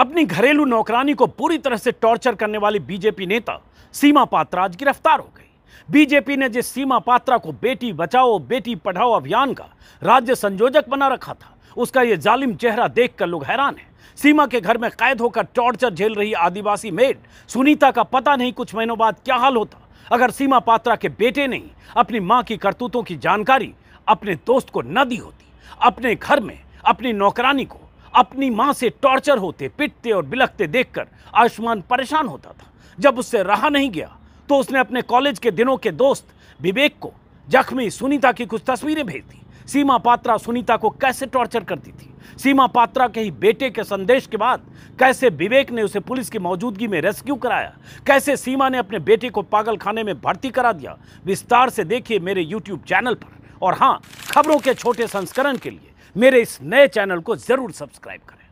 अपनी घरेलू नौकरानी को पूरी तरह से टॉर्चर करने वाली बीजेपी नेता सीमा पात्रा आज गिरफ्तार हो गई बीजेपी ने जिस सीमा पात्रा को बेटी बचाओ बेटी पढ़ाओ अभियान का राज्य संयोजक बना रखा था उसका यह जालिम चेहरा देखकर लोग हैरान हैं सीमा के घर में कैद होकर टॉर्चर झेल रही आदिवासी मेड सुनीता का पता नहीं कुछ महीनों बाद क्या हाल होता अगर सीमा पात्रा के बेटे ने अपनी माँ की करतूतों की जानकारी अपने दोस्त को न दी होती अपने घर में अपनी नौकरानी को अपनी माँ से टॉर्चर होते पिटते और बिलखते देखकर आयुष्मान परेशान होता था जब उससे रहा नहीं गया तो उसने अपने कॉलेज के दिनों के दोस्त विवेक को जख्मी सुनीता की कुछ तस्वीरें भेज दी सीमा पात्रा सुनीता को कैसे टॉर्चर करती थी सीमा पात्रा के ही बेटे के संदेश के बाद कैसे विवेक ने उसे पुलिस की मौजूदगी में रेस्क्यू कराया कैसे सीमा ने अपने बेटे को पागल खाने में भर्ती करा दिया विस्तार से देखिए मेरे यूट्यूब चैनल पर और हाँ खबरों के छोटे संस्करण के लिए मेरे इस नए चैनल को ज़रूर सब्सक्राइब करें